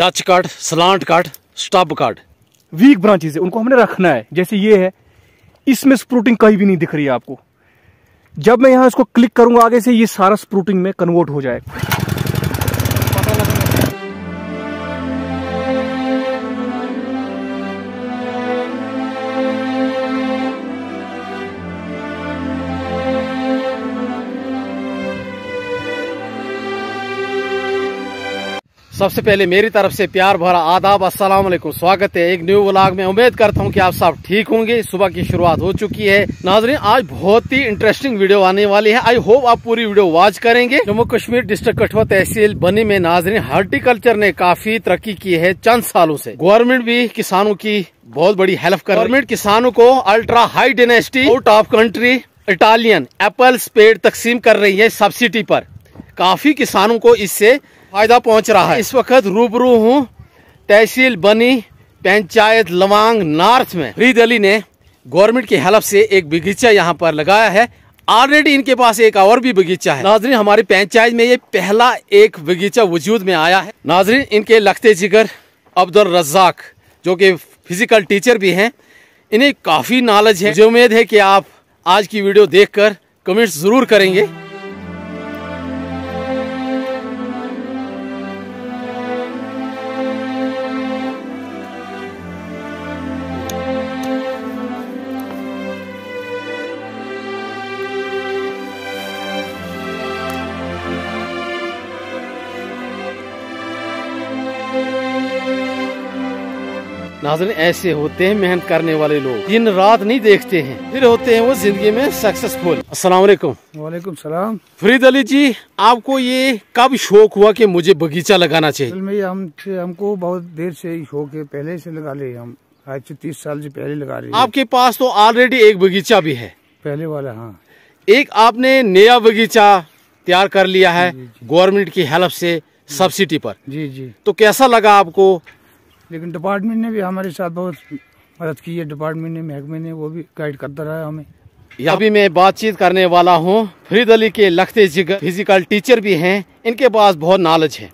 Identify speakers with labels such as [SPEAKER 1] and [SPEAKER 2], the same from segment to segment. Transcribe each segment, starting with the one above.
[SPEAKER 1] Dutch कार्ड slant काट stub काट वीक ब्रांचेज है उनको हमने रखना है जैसे ये है इसमें स्प्रूटिंग कहीं भी नहीं दिख रही है आपको जब मैं यहाँ इसको क्लिक करूंगा आगे से ये सारा स्प्रूटिंग में कन्वर्ट हो जाएगा
[SPEAKER 2] सबसे पहले मेरी तरफ से प्यार भरा आदाब अस्सलाम वालेकुम स्वागत है एक न्यू व्लॉग में उम्मीद करता हूँ कि आप सब ठीक होंगे सुबह की शुरुआत हो चुकी है नाजरीन आज बहुत ही इंटरेस्टिंग वीडियो आने वाली है आई होप आप पूरी वीडियो वॉच करेंगे जम्मू कश्मीर डिस्ट्रिक्ट कठुआ तहसील बनी में नाजरीन हार्टिकल्चर ने काफी तरक्की की है चंद सालों ऐसी गवर्नमेंट भी किसानों की बहुत बड़ी हेल्प कर गवर्नमेंट किसानों को ultra high density out of country Italian apple स्पेड तकसीम कर रही है सब्सिडी आरोप काफी किसानों को इससे फायदा पहुंच रहा है इस वक्त रूबरू हूं तहसील बनी पंचायत लवांग नॉर्थ में फ्रीद अली ने गवर्नमेंट की हेल्प से एक बगीचा यहाँ पर लगाया है ऑलरेडी इनके पास एक और भी बगीचा है नाजरीन हमारी पंचायत में ये पहला एक बगीचा वजूद में आया है नाजरीन इनके लगते जिगर अब्दुल रजाक जो कि फिजिकल टीचर भी हैं इन्हें काफ़ी नॉलेज है जो उम्मीद है कि आप आज की वीडियो देखकर कमेंट्स ज़रूर करेंगे नाजन ऐसे होते हैं मेहनत करने वाले लोग दिन रात नहीं देखते हैं फिर होते हैं वो जिंदगी में सक्सेसफुल अस्सलाम वालेकुम
[SPEAKER 1] वालेकुम सलाम
[SPEAKER 2] फरीद अली जी आपको ये कब शौक हुआ कि मुझे बगीचा लगाना चाहिए
[SPEAKER 1] हम हमको बहुत देर से शौक है पहले से लगा ले हम आज से तीस साल से पहले लगा रहे आपके
[SPEAKER 2] पास तो ऑलरेडी एक बगीचा भी है पहले वाला हाँ एक आपने नया बगीचा तैयार कर लिया है गवर्नमेंट की हेल्प से सब्सिडी पर जी जी तो कैसा
[SPEAKER 1] लगा आपको लेकिन डिपार्टमेंट ने भी हमारे साथ बहुत मदद की है डिपार्टमेंट ने महकमे ने वो भी गाइड करता रहा हमें
[SPEAKER 2] यहाँ भी मैं बातचीत करने वाला हूँ फरीद अली के लखते जिगर फिजिकल टीचर भी हैं इनके पास बहुत नॉलेज है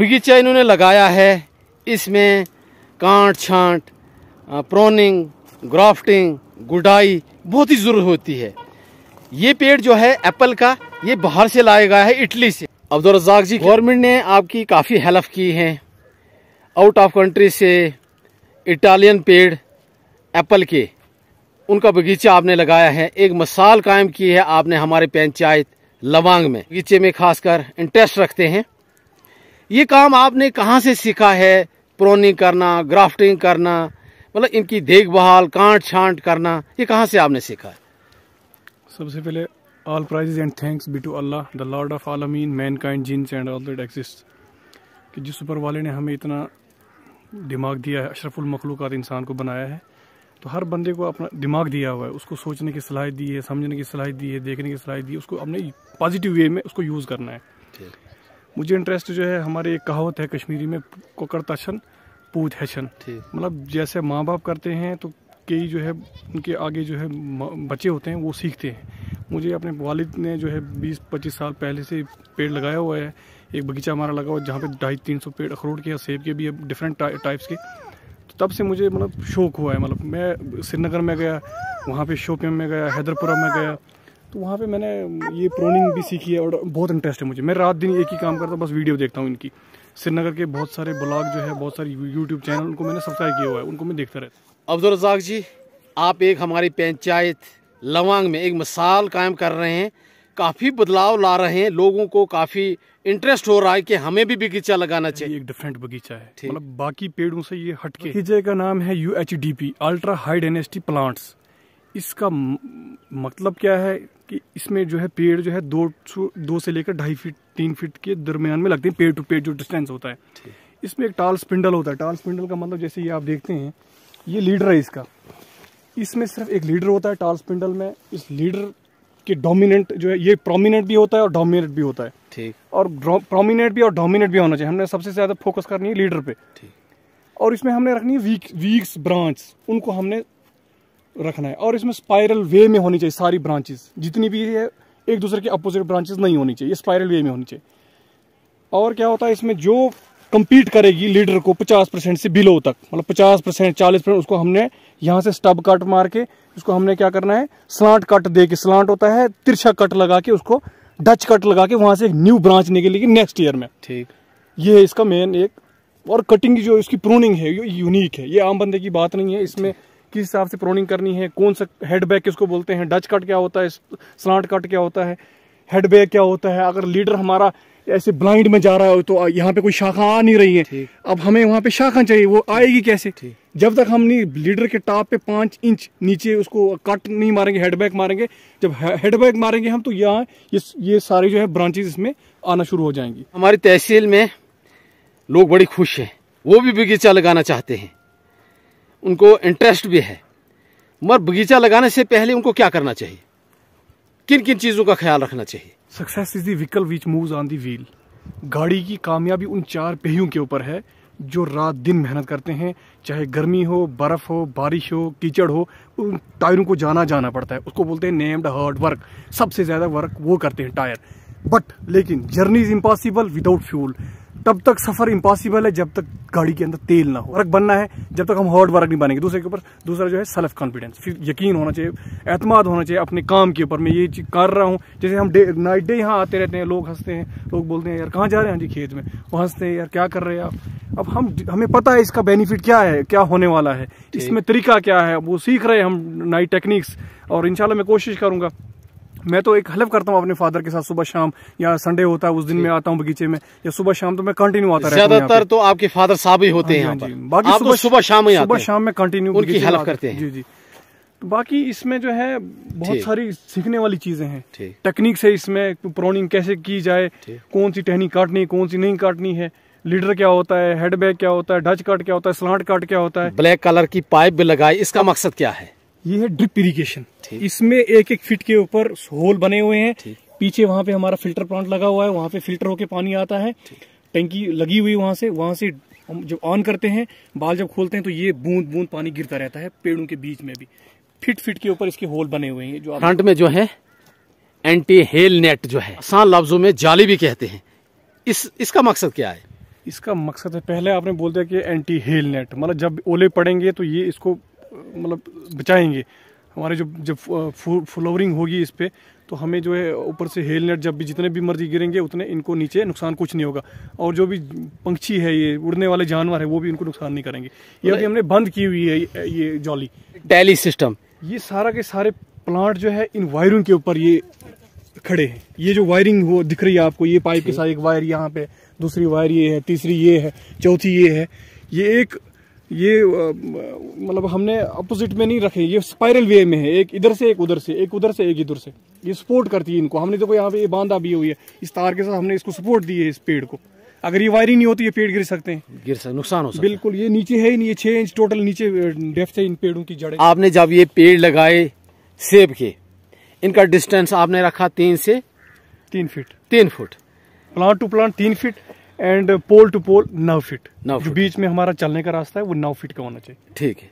[SPEAKER 2] बगीचा इन्होंने लगाया है इसमें कांट छांट प्रोनिंग ग्राफ्टिंग गुडाई बहुत ही ज़रूरत होती है ये पेड़ जो है एप्पल का ये बाहर से लाया गया है इटली से अब्दुल रजाक जी गवर्नमेंट ने आपकी काफ़ी हेल्प की है आउट ऑफ कंट्री से इटालियन पेड़ एप्पल के उनका बगीचा आपने लगाया है एक मसाल कायम की है आपने हमारे पंचायत लवांग में बगीचे में खासकर इंटरेस्ट रखते हैं ये काम आपने कहाँ से सीखा है प्रोनिंग करना ग्राफ्टिंग करना मतलब इनकी देखभाल कांट छांट करना ये कहाँ से आपने सीखा है
[SPEAKER 1] सबसे पहले all praise and thanks be to Allah the lord of आलमीन mankind jinns and all that exist कि जिस सुपर वाले ने हमें इतना दिमाग दिया है अशरफुल मखलूक़ात इंसान को बनाया है तो हर बंदे को अपना दिमाग दिया हुआ है उसको सोचने की सलाह दी है समझने की सलाह दी है देखने की सलाह दी है उसको अपने पॉजिटिव वे में उसको यूज़ करना है मुझे इंटरेस्ट जो है हमारे एक कहावत है कश्मीरी में कोकर तशन पूत छन मतलब जैसे माँ बाप करते हैं तो कई जो है उनके आगे जो है बच्चे होते हैं वो सीखते हैं मुझे अपने वालिद ने जो है बीस पच्चीस साल पहले से पेड़ लगाया हुआ है एक बगीचा हमारा लगा हुआ है जहाँ पर ढाई तीन सौ पेड़ अखरूट के या सेब के भी है डिफरेंट टाइप्स के तो तब से मुझे मतलब शौक हुआ है मतलब मैं श्रीनगर में गया वहाँ पे शोपियम में गया हैदरपुरा में गया तो वहाँ पे मैंने ये प्रोनिंग भी सीखी है और बहुत इंटरेस्ट है मुझे मैं रात दिन एक ही काम करता हूँ बस वीडियो देखता हूँ इनकी श्रीनगर के बहुत सारे ब्लॉग जो है बहुत सारे यूट्यूब चैनल उनको मैंने सब्सक्राइब किया हुआ है उनको मैं देखता रहता हूँ अब्दुल रजाक जी
[SPEAKER 2] आप एक हमारी पंचायत लवांग में एक मिसाल कायम कर रहे हैं काफ़ी बदलाव ला रहे हैं लोगों को काफ़ी इंटरेस्ट हो रहा है कि हमें भी बगीचा लगाना चाहिए एक डिफरेंट
[SPEAKER 1] बगीचा है मतलब बाकी पेड़ों से ये हटके बगीचे का नाम है U H D P ultra high density plants इसका मतलब क्या है कि इसमें जो है पेड़ जो है दो दो से लेकर ढाई फीट तीन फीट के दरमियान में लगते हैं पेड़ टू पेड़ जो डिस्टेंस होता है इसमें एक टाल स्पिंडल होता है टाल स्पिंडल का मतलब जैसे ये आप देखते हैं ये लीडर है इसका इसमें सिर्फ एक लीडर होता है टाल स्पिंडल में इस लीडर के डोमिनेंट जो है ये प्रोमिनेंट भी होता है और डोमिनेट भी होता है ठीक और प्रोमिनेंट भी और डोमिनेट भी होना चाहिए हमने सबसे ज़्यादा फोकस करनी है लीडर पे ठीक और इसमें हमने रखनी है वीक वीक्स ब्रांच उनको हमने रखना है और इसमें स्पाइरल वे में होनी चाहिए सारी ब्रांचेस जितनी भी है एक दूसरे के अपोजिट ब्रांचेस नहीं होनी चाहिए स्पाइरल वे में होनी चाहिए और क्या होता है इसमें जो कम्पीट करेगी लीडर को 50 परसेंट से बिलो तक मतलब 50 परसेंट चालीस परसेंट उसको हमने यहाँ से स्टब कट मार के उसको हमने क्या करना है स्लांट कट दे के स्लांट होता है तिरछा कट लगा के उसको डच कट लगा के वहां से एक न्यू ब्रांच निकलेगी नेक्स्ट ईयर में ठीक ये है इसका मेन एक और कटिंग जो इसकी प्रोनिंग है ये यूनिक है ये आम बंदे की बात नहीं है इसमें किस हिसाब से प्रोनिंग करनी है कौन सा हेड बैग किसको बोलते हैं डच कट क्या होता है स्लांट कट क्या होता है हेड बैग क्या होता है अगर लीडर हमारा ऐसे ब्लाइंड में जा रहा हो तो यहाँ पे कोई शाखा आ नहीं रही है अब हमें वहाँ पे शाखा चाहिए वो आएगी कैसे ठीक जब तक हम नहीं लीडर के टॉप पे पाँच इंच नीचे उसको कट नहीं मारेंगे हेडबैक मारेंगे जब हेडबैक मारेंगे हम तो यहाँ ये ये सारी जो है ब्रांचेज इसमें आना शुरू हो जाएंगी हमारी तहसील में लोग बड़ी
[SPEAKER 2] खुश हैं वो भी बगीचा लगाना चाहते हैं उनको इंटरेस्ट भी है मगर बगीचा लगाने से पहले उनको क्या करना चाहिए किन किन चीज़ों का ख्याल रखना चाहिए
[SPEAKER 1] success is the vehicle which move on the wheel गाड़ी की कामयाबी उन चार पहियों के ऊपर है जो रात दिन मेहनत करते हैं चाहे गर्मी हो बर्फ़ हो बारिश हो कीचड़ हो उन टायरों को जाना जाना पड़ता है उसको बोलते हैं नेम्ड हार्ड वर्क सबसे ज़्यादा वर्क वो करते हैं टायर बट लेकिन journey is impossible without fuel तब तक सफ़र इम्पॉसिबल है जब तक गाड़ी के अंदर तेल ना हो वर्क बनना है जब तक हम हॉर्ड वर्क नहीं बनेंगे दूसरे के ऊपर दूसरा जो है सेल्फ कॉन्फिडेंस फिर यकीन होना चाहिए एतमाद होना चाहिए अपने काम के ऊपर मैं ये चीज़ कर रहा हूँ जैसे हम डे नाइट डे यहाँ आते रहते हैं लोग हंसते हैं लोग बोलते हैं यार कहाँ जा रहे हैं जी खेत में वो हंसते हैं यार क्या कर रहे हैं आप अब हम हमें पता है इसका बेनिफिट क्या है क्या होने वाला है इसमें तरीका क्या है वो सीख रहे हैं हम नई टेक्निक्स और इनशाला मैं कोशिश करूँगा मैं तो एक हलफ करता हूँ अपने फादर के साथ सुबह शाम या संडे होता है उस दिन मैं आता हूँ बगीचे में या सुबह शाम तो मैं कंटिन्यू आता रहता ज्यादातर
[SPEAKER 2] तो आपके फादर साहब ही
[SPEAKER 1] होते हैं हाँ हाँ बाकी तो सुबह सुबह शाम ही सुबह शाम में कंटिन्यू उनकी हेल्प करते हैं जी जी तो बाकी इसमें जो है बहुत सारी सीखने वाली चीजें हैं टेक्निक से इसमें प्रोनिंग कैसे की जाए कौन सी टहनी काटनी कौन सी नहीं काटनी है लीडर क्या होता है हेडबैग क्या होता है डच कट क्या होता है स्लांट कट क्या होता है ब्लैक कलर की पाइप भी लगाई इसका मकसद क्या है ये है ड्रिप इरीगेशन इसमें एक एक फिट के ऊपर होल बने हुए हैं पीछे वहां पे हमारा फिल्टर प्लांट लगा हुआ है वहां पे फिल्टर होके पानी आता है टंकी लगी हुई वहां से वहां से हम जब ऑन करते हैं बाल जब खोलते हैं तो ये बूंद बूंद पानी गिरता रहता है पेड़ों के बीच में भी फिट फिट के ऊपर इसके होल बने हुए हैं जो फ्रंट में
[SPEAKER 2] जो है एंटी हेल नेट जो है आसान लफ्जों में जाली भी कहते हैं इस इसका मकसद क्या है
[SPEAKER 1] इसका मकसद है पहले आपने बोल दिया कि एंटी हेल नेट मतलब जब ओले पड़ेंगे तो ये इसको मतलब बचाएंगे हमारे जो जब फ्लोवरिंग होगी इस पर तो हमें जो है ऊपर से हेल नेट जब भी जितने भी मर्जी गिरेंगे उतने इनको नीचे नुकसान कुछ नहीं होगा और जो भी पंक्षी है ये उड़ने वाले जानवर है वो भी इनको नुकसान नहीं करेंगे ये अभी हमने बंद की हुई है ये जॉली टैली सिस्टम ये सारा के सारे प्लांट जो है इन वायरों के ऊपर ये खड़े हैं ये जो वायरिंग वो दिख रही है आपको ये पाइप के साथ एक वायर यहाँ पे दूसरी वायर ये है तीसरी ये है चौथी ये है ये एक ये मतलब हमने अपोजिट में नहीं रखे ये स्पाइरल वे में है एक इधर से एक उधर से एक उधर से एक इधर से ये सपोर्ट करती है इनको हमने देखो यहाँ पे ये बांधा भी हुई है इस तार के साथ हमने इसको सपोर्ट दी है इस पेड़ को अगर ये वायरिंग नहीं होती ये पेड़ गिर सकते हैं गिर सकते नुकसान हो सकता बिल्कुल ये नीचे है ही नहीं ये छह इंच टोटल नीचे डेप्थ है इन पेड़ों की जड़ें आपने
[SPEAKER 2] जब ये पेड़ लगाए सेब के इनका डिस्टेंस आपने रखा तीन से
[SPEAKER 1] तीन फीट तीन फुट प्लांट टू प्लांट तीन feet and pole to pole नौ फीट नौ जो बीच में हमारा चलने का रास्ता है वो नौ फीट का होना चाहिए ठीक है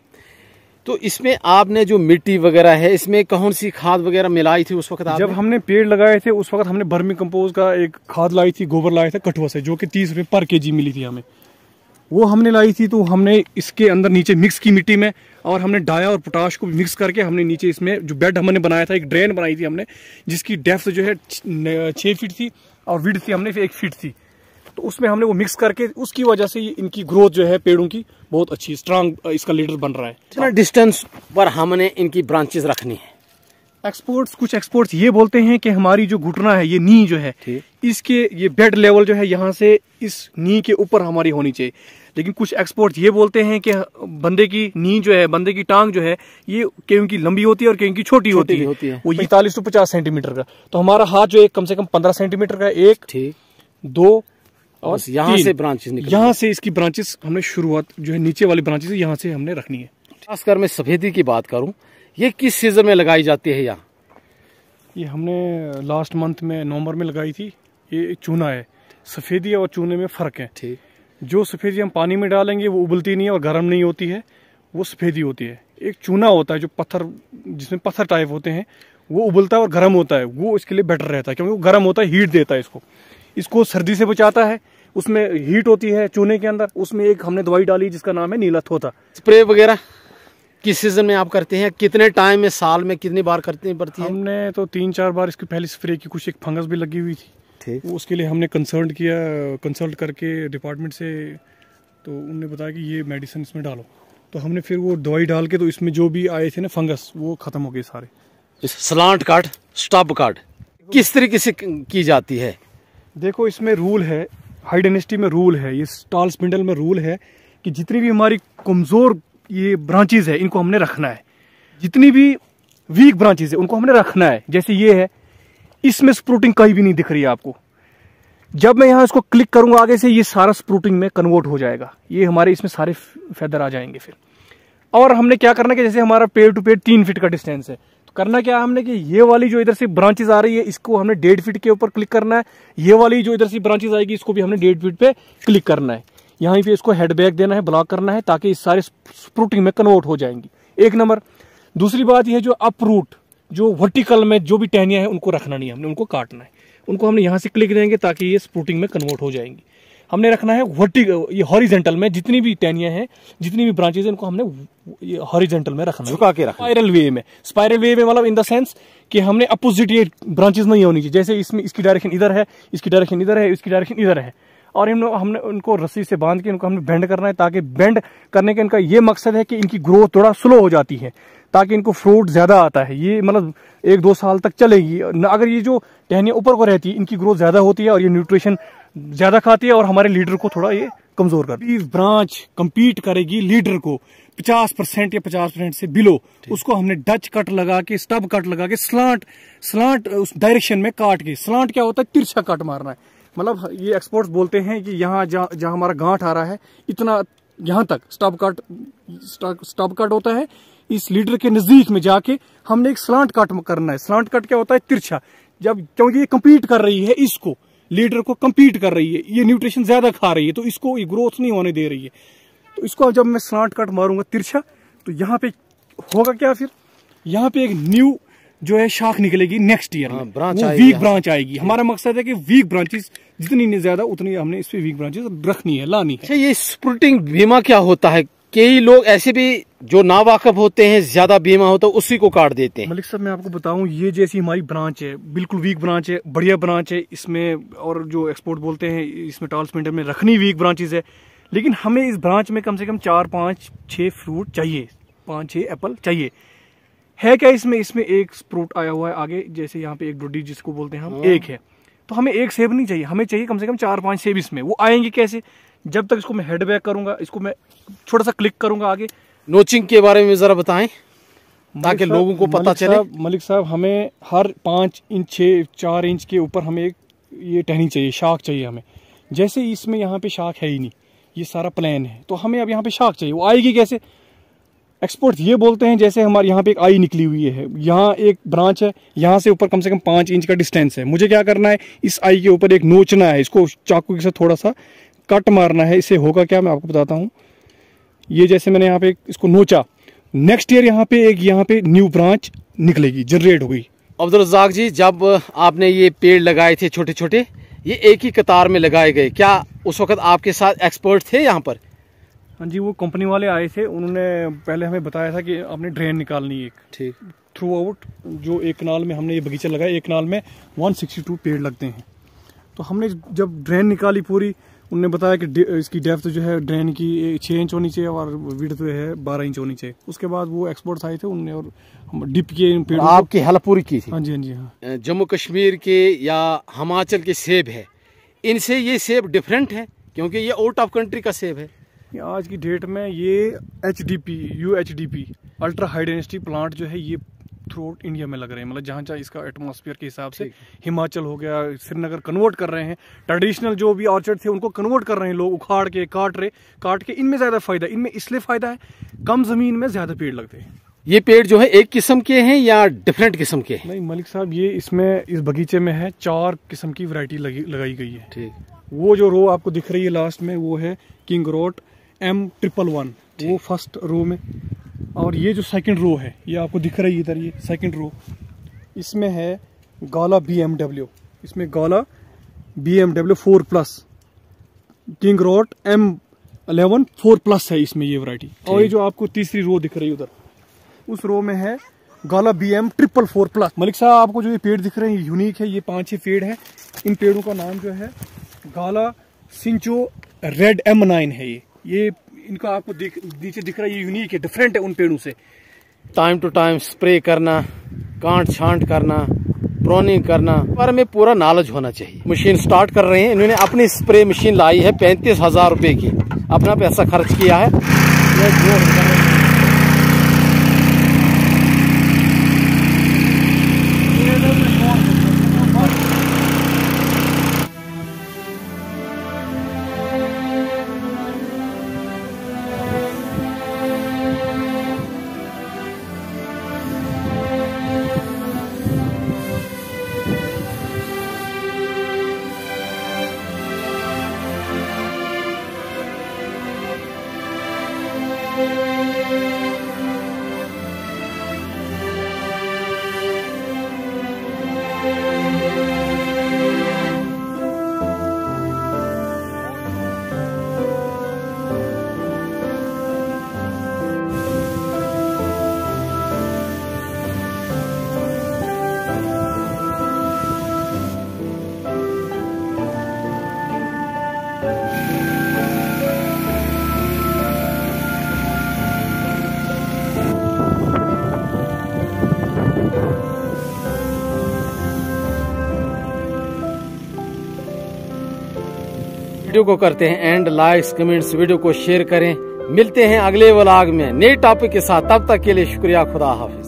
[SPEAKER 1] तो इसमें
[SPEAKER 2] आपने जो मिट्टी वगैरह है इसमें कौन सी खाद वगैरह मिलाई थी उस वक्त जब
[SPEAKER 1] हमने पेड़ लगाए थे उस वक्त हमने बर्मी कम्पोज का एक खाद लाई थी गोबर लाया था कठुआ से जो कि तीस रुपये पर के जी मिली थी हमें वो हमने लाई थी तो हमने इसके अंदर नीचे मिक्स की मिट्टी में और हमने डाया और पोटाश को मिक्स करके हमने नीचे इसमें जो बेड हमने बनाया था एक ड्रेन बनाई थी हमने जिसकी डेप्थ जो है छः फीट थी और विड थी हमने एक फीट थी तो उसमें हमने वो मिक्स करके उसकी वजह से इनकी ग्रोथ जो है पेड़ों की बहुत अच्छी स्ट्रांग इसका लीडर बन रहा है इतना डिस्टेंस पर
[SPEAKER 2] हमने इनकी ब्रांचेस रखनी है
[SPEAKER 1] एक्सपोर्ट्स कुछ एक्सपोर्ट्स ये बोलते हैं कि हमारी जो घुटना है ये नी जो है इसके ये बेड लेवल जो है यहाँ से इस नी के ऊपर हमारी होनी चाहिए लेकिन कुछ एक्सपोर्ट्स ये बोलते हैं कि बंदे की नी जो है बंदे की टांग जो है ये क्योंकि की लंबी होती है और क्योंकि की छोटी, होती, है। होती है वो पैंतालीस टू पचास सेंटीमीटर का तो हमारा हाथ जो है कम से कम पंद्रह सेंटीमीटर का एक दो और यहाँ से ब्रांचेस यहाँ से इसकी ब्रांचेस हमने शुरुआत जो है नीचे वाली ब्रांचेस यहाँ से हमने रखनी है खासकर मैं सफेदी की बात करूँ ये किस सीजन में लगाई जाती है यहाँ ये हमने लास्ट मंथ में नवंबर में लगाई थी ये चूना है सफेदी और चूने में फर्क है ठीक जो सफेदी हम पानी में डालेंगे वो उबलती नहीं है और गर्म नहीं होती है वो सफेदी होती है एक चूना होता है जो पत्थर जिसमें पत्थर टाइप होते हैं वो उबलता है और गर्म होता है वो इसके लिए बेटर रहता है क्योंकि वो गर्म होता है हीट देता है इसको इसको सर्दी से बचाता है उसमें हीट होती है चूने के अंदर उसमें एक हमने दवाई डाली जिसका नाम है नीला थोता स्प्रे वगैरह किस सीजन में आप करते हैं कितने टाइम में साल में कितनी बार करते हैं पड़ती है हमने तो तीन चार बार इसकी पहले स्प्रे की कुछ एक फंगस भी लगी हुई थी ठीक उसके लिए हमने कंसल्ट किया कंसल्ट करके डिपार्टमेंट से तो उनने बताया कि ये मेडिसिन इसमें डालो तो हमने फिर वो दवाई डाल के तो इसमें जो भी आए थे ना फंगस वो ख़त्म हो गए सारे सलांट काट स्टॉप काट किस तरीके से की जाती है देखो इसमें रूल है हाई डेनेसिटी में रूल है ये स्टॉल स्पिंडल में रूल है कि जितनी भी हमारी कमज़ोर ये ब्रांचेज है इनको हमने रखना है जितनी भी वीक ब्रांचेज है उनको हमने रखना है जैसे ये है इसमें स्प्रूटिंग कहीं भी नहीं दिख रही है आपको जब मैं यहाँ इसको क्लिक करूंगा आगे से ये सारा स्प्रूटिंग में कन्वर्ट हो जाएगा ये हमारे इसमें सारे फैदर आ जाएंगे फिर और हमने क्या करना है कि जैसे हमारा पेड़ टू पेड़ तीन फीट का डिस्टेंस है करना क्या हमने कि ये वाली जो इधर से ब्रांचेज आ रही है इसको हमने डेढ़ फीट के ऊपर क्लिक करना है ये वाली जो इधर से ब्रांचेज आएगी इसको भी हमने डेढ़ फीट पे क्लिक करना है यहाँ पे इसको हेड देना है ब्लॉक करना है ताकि इस सारे स्प्रूटिंग में कन्वर्ट हो जाएंगी एक नंबर दूसरी बात यह जो अपरूट जो वर्टिकल में जो भी टहनियाँ हैं उनको रखना नहीं है हमने उनको काटना है उनको हमने यहाँ से क्लिक देंगे ताकि ये स्प्रूटिंग में कन्वर्ट हो जाएंगी हमने रखना है वर्टी ये हॉरिजेंटल में जितनी भी टहनियाँ हैं जितनी भी ब्रांचेज है उनको हमने हॉरिजेंटल में रखना झुका के रखना स्पायरल वे में स्पायरल वे में मतलब इन द सेंस कि हमने अपोजिट ये ब्रांचेज नहीं होनी चाहिए जैसे इसमें इसकी डायरेक्शन इधर है इसकी डायरेक्शन इधर है इसकी डायरेक्शन इधर है और इन हमने उनको रस्सी से बांध के इनको हमने बेंड करना है ताकि बेंड करने का इनका ये मकसद है कि इनकी ग्रोथ थोड़ा स्लो हो जाती है ताकि इनको फ्रूट ज़्यादा आता है ये मतलब एक दो साल तक चलेगी अगर ये जो टहनियाँ ऊपर को रहती है इनकी ग्रोथ ज़्यादा होती है और ये न्यूट्रिशन ज़्यादा खाती है और हमारे लीडर को थोड़ा ये कमज़ोर कर बीफ ब्रांच कम्पीट करेगी लीडर को 50 परसेंट या 50 परसेंट से बिलो उसको हमने डच कट लगा के स्टब कट लगा के स्लांट स्लांट उस डायरेक्शन में काट के स्लांट क्या होता है तिरछा कट मारना है मतलब ये एक्सपर्ट्स बोलते हैं कि यहाँ जहाँ जहाँ हमारा गांठ आ रहा है इतना यहाँ तक स्टब कट स्टब कट होता है इस लीडर के नज़दीक में जाके हमने एक स्लांट कट करना है स्लांट कट क्या होता है तिरछा जब क्योंकि ये कम्पीट कर रही है इसको लीडर को कम्पीट कर रही है ये न्यूट्रिशन ज़्यादा खा रही है तो इसको ये ग्रोथ नहीं होने दे रही है तो इसको जब मैं स्लांट कट मारूंगा तिरछा तो यहाँ पे होगा क्या फिर यहाँ पे एक न्यू जो है शाख निकलेगी नेक्स्ट ईयर में ब्रांच हाँ, वो वीक ब्रांच आएगी हमारा मकसद है कि वीक ब्रांचेस जितनी ज्यादा उतनी हमने इस पे वीक ब्रांचेस रखनी है लानी है अच्छा, ये
[SPEAKER 2] स्प्रूटिंग बीमा क्या होता है कई लोग ऐसे भी जो ना वाकफ होते हैं ज्यादा बीमा होता तो है उसी को काट देते हैं
[SPEAKER 1] मलिक साहब मैं आपको बताऊं ये जैसी हमारी ब्रांच है बिल्कुल वीक ब्रांच है बढ़िया ब्रांच है इसमें और जो एक्सपोर्ट बोलते हैं इसमें टॉल स्पेंडर में रखनी वीक ब्रांचेज है लेकिन हमें इस ब्रांच में कम से कम चार पाँच छः फ्रूट चाहिए पाँच छः एप्पल चाहिए है क्या इसमें इसमें एक फ्रूट आया हुआ है आगे जैसे यहाँ पे एक डोडी जिसको बोलते हैं हम हाँ। एक है तो हमें एक सेब नहीं चाहिए हमें चाहिए कम से कम चार पाँच सेब इसमें वो आएंगे कैसे जब तक इसको मैं हेड बैक करूंगा इसको मैं छोटा सा क्लिक करूंगा आगे नोचिंग के बारे में ज़रा बताएं ताकि लोगों को पता चले मलिक साहब हमें हर पाँच इंच छः चार इंच के ऊपर हमें एक ये टहनी चाहिए शाख चाहिए हमें जैसे इसमें यहाँ पे शाख है ही नहीं ये सारा प्लान है तो हमें अब यहाँ पे शाख चाहिए वो आएगी कैसे एक्सपोर्ट ये बोलते हैं जैसे हमारे यहाँ पे एक आई निकली हुई है यहाँ एक ब्रांच है यहाँ से ऊपर कम से कम पाँच इंच का डिस्टेंस है मुझे क्या करना है इस आई के ऊपर एक नोचना है इसको चाकू के साथ थोड़ा सा कट मारना है इससे होगा क्या मैं आपको बताता हूँ ये जैसे मैंने यहाँ पे इसको नोचा नेक्स्ट ईयर यहाँ पे एक यहाँ पे न्यू ब्रांच निकलेगी जनरेट हुई
[SPEAKER 2] अब्दुलरजाक जी जब आपने ये पेड़ लगाए थे छोटे छोटे ये एक ही कतार में लगाए गए क्या उस वक्त आपके साथ एक्सपर्ट थे यहाँ
[SPEAKER 1] पर हाँ जी वो कंपनी वाले आए थे उन्होंने पहले हमें बताया था कि आपने ड्रेन निकालनी एक ठीक थ्रू आउट जो एक नाल में हमने ये बगीचा लगाया एक नाल में 162 पेड़ लगते हैं तो हमने जब ड्रेन निकाली पूरी उन्होंने बताया कि इसकी डेप्थ जो है ड्रेन की छः इंच होनी चाहिए और विड्थ जो है बारह इंच होनी चाहिए उसके बाद वो एक्सपर्ट्स आए थे उनने और डिप किए आपकी हेल्प पूरी की थी हाँ जी हाँ जी हाँ
[SPEAKER 2] जम्मू कश्मीर के या हिमाचल के सेब है इनसे ये सेब डिफरेंट है क्योंकि ये आउट ऑफ कंट्री का सेब है
[SPEAKER 1] आज की डेट में ये H D P U H D P ultra high density plant जो है ये थ्रू आउट इंडिया में लग रहे हैं मतलब जहाँ जहाँ इसका एटमोसफियर के हिसाब से हिमाचल हो गया श्रीनगर कन्वर्ट कर रहे हैं ट्रेडिशनल जो भी ऑर्चर्ड थे उनको कन्वर्ट कर रहे हैं लोग उखाड़ के काट रहे काट के इनमें ज़्यादा फायदा इनमें इसलिए फ़ायदा है कम ज़मीन में ज़्यादा पेड़ लगते हैं ये पेड़ जो है एक किस्म के हैं या डिफरेंट किस्म के हैं नहीं मलिक साहब ये इसमें इस बगीचे में है चार किस्म की वैरायटी लगाई गई है ठीक वो जो रो आपको दिख रही है लास्ट में वो है King Roat M triple one वो फर्स्ट रो में और ये जो सेकंड रो है ये आपको दिख रही है इधर ये सेकंड रो इसमें है गाला बी इसमें Gala B M W four plus King Roat M eleven four plus है इसमें ये वरायटी और ये जो आपको तीसरी रो दिख रही है उधर उस रो में है Gala B M triple four plus Malik साहब आपको जो ये पेड़ दिख रहे हैं यूनिक है ये पांच छह पेड़ है इन पेड़ों का नाम जो है Gala Schnico red M nine है ये ये इनका आपको नीचे दिख रहा है ये यूनिक है डिफरेंट है उन पेड़ों से टाइम टू
[SPEAKER 2] टाइम स्प्रे करना कांट छांट करना प्रोनिंग करना बारे में पूरा नॉलेज होना चाहिए मशीन स्टार्ट कर रहे हैं इन्होंने अपनी स्प्रे मशीन लाई है पैंतीस हजार रूपए की अपना पैसा खर्च किया है वीडियो को करते हैं एंड लाइक्स कमेंट्स वीडियो को शेयर करें मिलते हैं अगले व्लॉग में नए टॉपिक के साथ तब तक के लिए शुक्रिया खुदा हाफिज